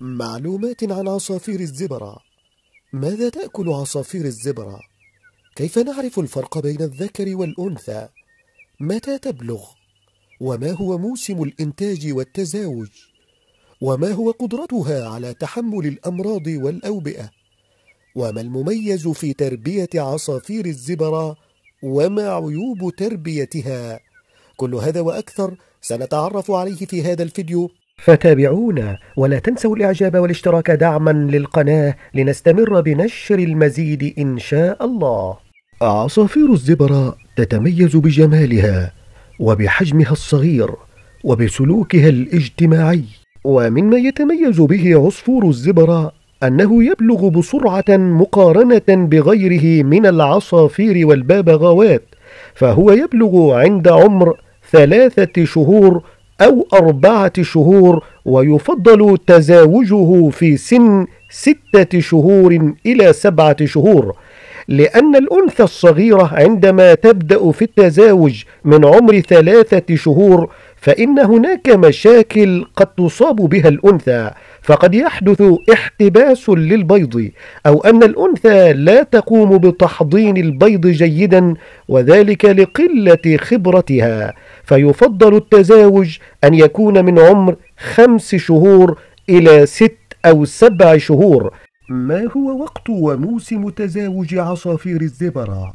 معلومات عن عصافير الزبرة ماذا تأكل عصافير الزبرة؟ كيف نعرف الفرق بين الذكر والأنثى؟ متى تبلغ؟ وما هو موسم الإنتاج والتزاوج؟ وما هو قدرتها على تحمل الأمراض والأوبئة؟ وما المميز في تربية عصافير الزبرة؟ وما عيوب تربيتها؟ كل هذا وأكثر سنتعرف عليه في هذا الفيديو فتابعونا ولا تنسوا الإعجاب والاشتراك دعما للقناة لنستمر بنشر المزيد إن شاء الله عصافير الزبرة تتميز بجمالها وبحجمها الصغير وبسلوكها الاجتماعي ومما يتميز به عصفور الزبرة أنه يبلغ بسرعة مقارنة بغيره من العصافير والبابغاوات فهو يبلغ عند عمر ثلاثة شهور أو أربعة شهور ويفضل تزاوجه في سن ستة شهور إلى سبعة شهور لأن الأنثى الصغيرة عندما تبدأ في التزاوج من عمر ثلاثة شهور فإن هناك مشاكل قد تصاب بها الأنثى فقد يحدث احتباس للبيض أو أن الأنثى لا تقوم بتحضين البيض جيدا وذلك لقلة خبرتها فيفضل التزاوج أن يكون من عمر خمس شهور إلى ست أو سبع شهور ما هو وقت وموسم تزاوج عصافير الزبرة؟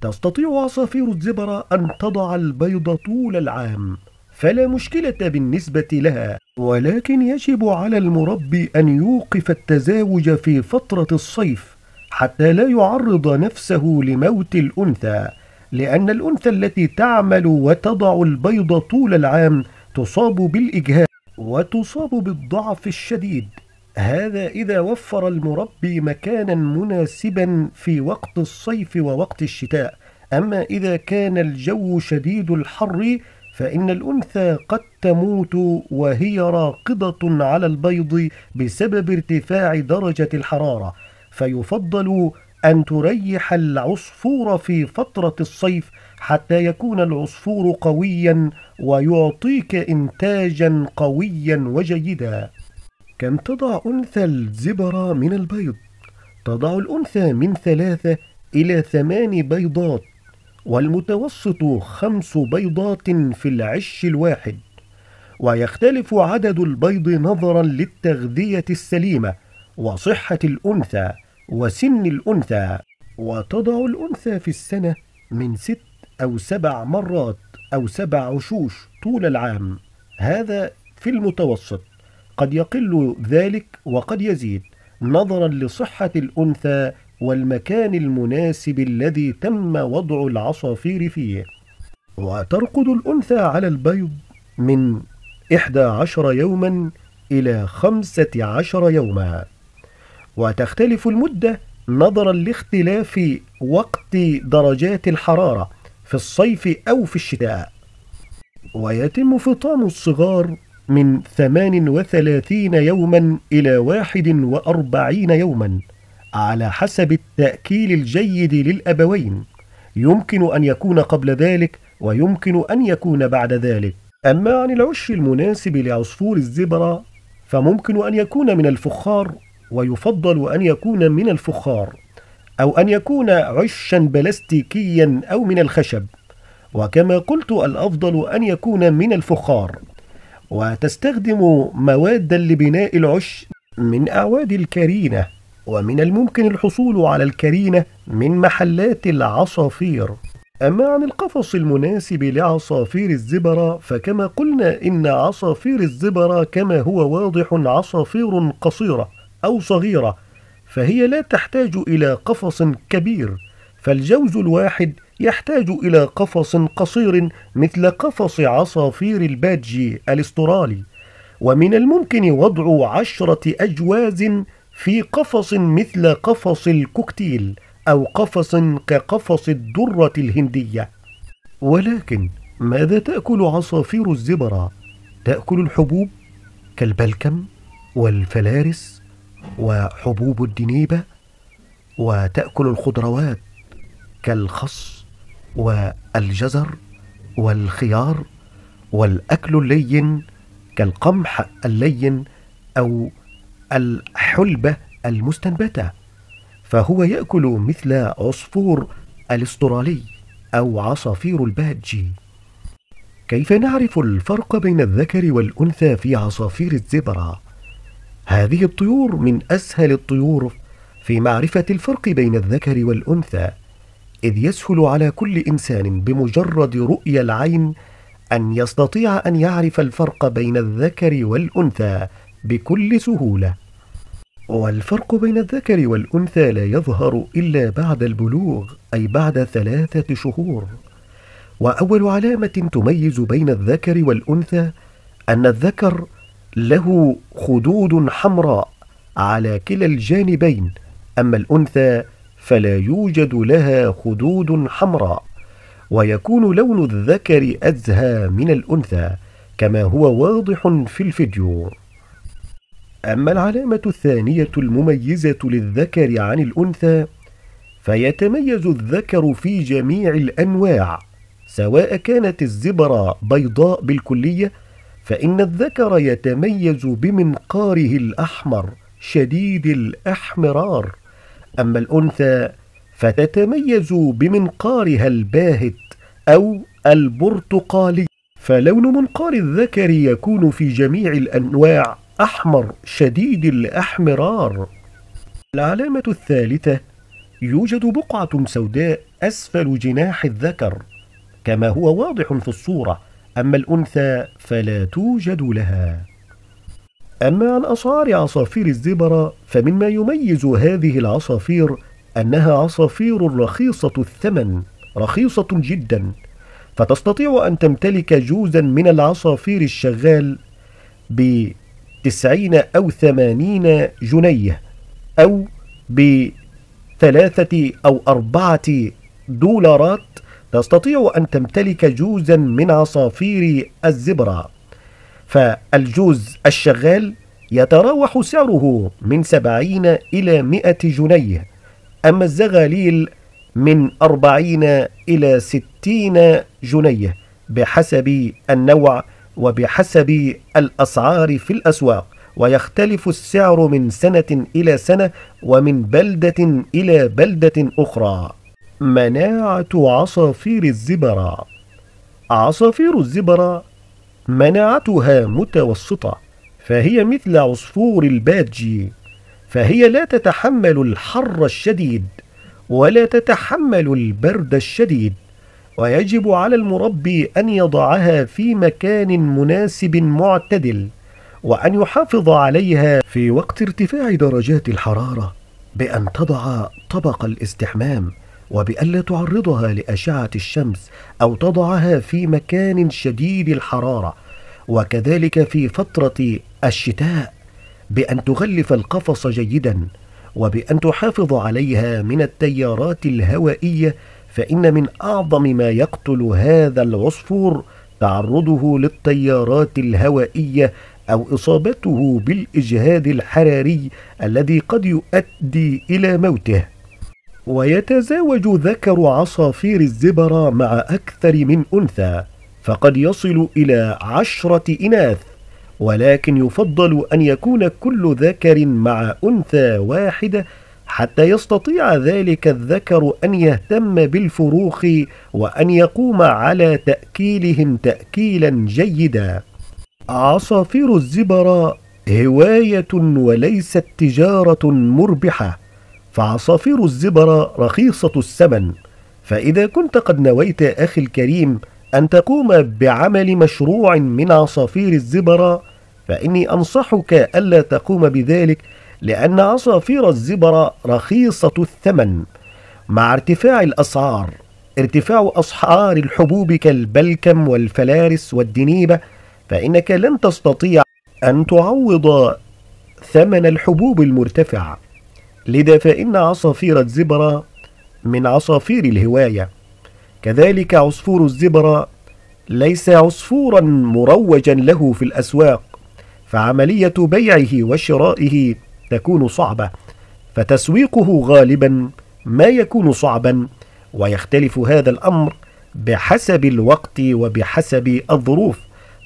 تستطيع عصافير الزبرة أن تضع البيض طول العام فلا مشكلة بالنسبة لها ولكن يجب على المربي أن يوقف التزاوج في فترة الصيف حتى لا يعرض نفسه لموت الأنثى لأن الأنثى التي تعمل وتضع البيض طول العام تصاب بالإجهاد وتصاب بالضعف الشديد هذا إذا وفر المربي مكانا مناسبا في وقت الصيف ووقت الشتاء أما إذا كان الجو شديد الحر فإن الأنثى قد تموت وهي راقدة على البيض بسبب ارتفاع درجة الحرارة فيفضل أن تريح العصفور في فترة الصيف حتى يكون العصفور قويا ويعطيك إنتاجا قويا وجيدا كم تضع أنثى الزبرة من البيض؟ تضع الأنثى من ثلاثة إلى ثمان بيضات والمتوسط خمس بيضات في العش الواحد ويختلف عدد البيض نظرا للتغذية السليمة وصحة الأنثى وسن الأنثى وتضع الأنثى في السنة من ست أو سبع مرات أو سبع عشوش طول العام هذا في المتوسط قد يقل ذلك وقد يزيد نظرا لصحة الأنثى والمكان المناسب الذي تم وضع العصافير فيه وترقد الأنثى على البيض من إحدى عشر يوما إلى خمسة عشر يوما وتختلف المدة نظرا لاختلاف وقت درجات الحرارة في الصيف أو في الشتاء ويتم فطام الصغار من 38 يوما إلى 41 يوما على حسب التأكيل الجيد للأبوين يمكن أن يكون قبل ذلك ويمكن أن يكون بعد ذلك أما عن العش المناسب لعصفور الزبرة فممكن أن يكون من الفخار ويفضل أن يكون من الفخار أو أن يكون عشا بلاستيكيا أو من الخشب وكما قلت الأفضل أن يكون من الفخار وتستخدم مواد لبناء العش من أعواد الكرينة ومن الممكن الحصول على الكرينة من محلات العصافير أما عن القفص المناسب لعصافير الزبرة فكما قلنا إن عصافير الزبرة كما هو واضح عصافير قصيرة أو صغيرة فهي لا تحتاج إلى قفص كبير فالجوز الواحد يحتاج إلى قفص قصير مثل قفص عصافير البادجي الاسترالي ومن الممكن وضع عشرة أجواز في قفص مثل قفص الكوكتيل أو قفص كقفص الدرة الهندية ولكن ماذا تأكل عصافير الزبرة؟ تأكل الحبوب كالبلكم والفلارس وحبوب الدنيبة وتأكل الخضروات كالخص والجزر والخيار والأكل اللين كالقمح اللين أو الحلبة المستنبتة فهو يأكل مثل عصفور الاسترالي أو عصافير الباجي كيف نعرف الفرق بين الذكر والأنثى في عصافير الزبرة؟ هذه الطيور من أسهل الطيور في معرفة الفرق بين الذكر والأنثى إذ يسهل على كل إنسان بمجرد رؤية العين أن يستطيع أن يعرف الفرق بين الذكر والأنثى بكل سهولة والفرق بين الذكر والأنثى لا يظهر إلا بعد البلوغ أي بعد ثلاثة شهور وأول علامة تميز بين الذكر والأنثى أن الذكر له خدود حمراء على كلا الجانبين اما الانثى فلا يوجد لها خدود حمراء ويكون لون الذكر ازهى من الانثى كما هو واضح في الفيديو اما العلامه الثانيه المميزه للذكر عن الانثى فيتميز الذكر في جميع الانواع سواء كانت الزبره بيضاء بالكليه فإن الذكر يتميز بمنقاره الأحمر شديد الأحمرار أما الأنثى فتتميز بمنقارها الباهت أو البرتقالي فلون منقار الذكر يكون في جميع الأنواع أحمر شديد الأحمرار العلامة الثالثة يوجد بقعة سوداء أسفل جناح الذكر كما هو واضح في الصورة أما الأنثى فلا توجد لها أما عن أسعار عصافير الزبرة فمما يميز هذه العصافير أنها عصافير رخيصة الثمن رخيصة جدا فتستطيع أن تمتلك جوزا من العصافير الشغال بتسعين أو ثمانين جنيه أو بثلاثة أو أربعة دولارات تستطيع أن تمتلك جوزا من عصافير الزبرة فالجوز الشغال يتراوح سعره من سبعين إلى مئة جنيه أما الزغاليل من أربعين إلى ستين جنيه بحسب النوع وبحسب الأسعار في الأسواق ويختلف السعر من سنة إلى سنة ومن بلدة إلى بلدة أخرى مناعة عصافير الزبرة عصافير الزبرة مناعتها متوسطة فهي مثل عصفور البادجي فهي لا تتحمل الحر الشديد ولا تتحمل البرد الشديد ويجب على المربي أن يضعها في مكان مناسب معتدل وأن يحافظ عليها في وقت ارتفاع درجات الحرارة بأن تضع طبق الاستحمام وبألا تعرضها لأشعة الشمس أو تضعها في مكان شديد الحرارة وكذلك في فترة الشتاء بأن تغلف القفص جيدا وبأن تحافظ عليها من التيارات الهوائية فإن من أعظم ما يقتل هذا العصفور تعرضه للتيارات الهوائية أو إصابته بالإجهاد الحراري الذي قد يؤدي إلى موته ويتزاوج ذكر عصافير الزبرة مع أكثر من أنثى فقد يصل إلى عشرة إناث ولكن يفضل أن يكون كل ذكر مع أنثى واحدة حتى يستطيع ذلك الذكر أن يهتم بالفروخ وأن يقوم على تأكيلهم تأكيلا جيدا. عصافير الزبرة هواية وليست تجارة مربحة. فعصافير الزبرة رخيصة الثمن فإذا كنت قد نويت أخي الكريم أن تقوم بعمل مشروع من عصافير الزبرة فإني أنصحك ألا تقوم بذلك لأن عصافير الزبرة رخيصة الثمن مع ارتفاع الأسعار ارتفاع أسعار الحبوب كالبلكم والفلارس والدنيبة فإنك لن تستطيع أن تعوض ثمن الحبوب المرتفع لذا فإن عصافير الزبرة من عصافير الهواية كذلك عصفور الزبرة ليس عصفورا مروجا له في الأسواق فعملية بيعه وشرائه تكون صعبة فتسويقه غالبا ما يكون صعبا ويختلف هذا الأمر بحسب الوقت وبحسب الظروف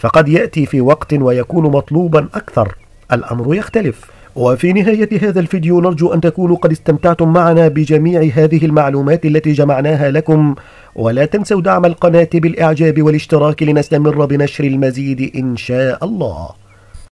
فقد يأتي في وقت ويكون مطلوبا أكثر الأمر يختلف وفي نهاية هذا الفيديو نرجو أن تكونوا قد استمتعتم معنا بجميع هذه المعلومات التي جمعناها لكم ولا تنسوا دعم القناة بالإعجاب والاشتراك لنستمر بنشر المزيد إن شاء الله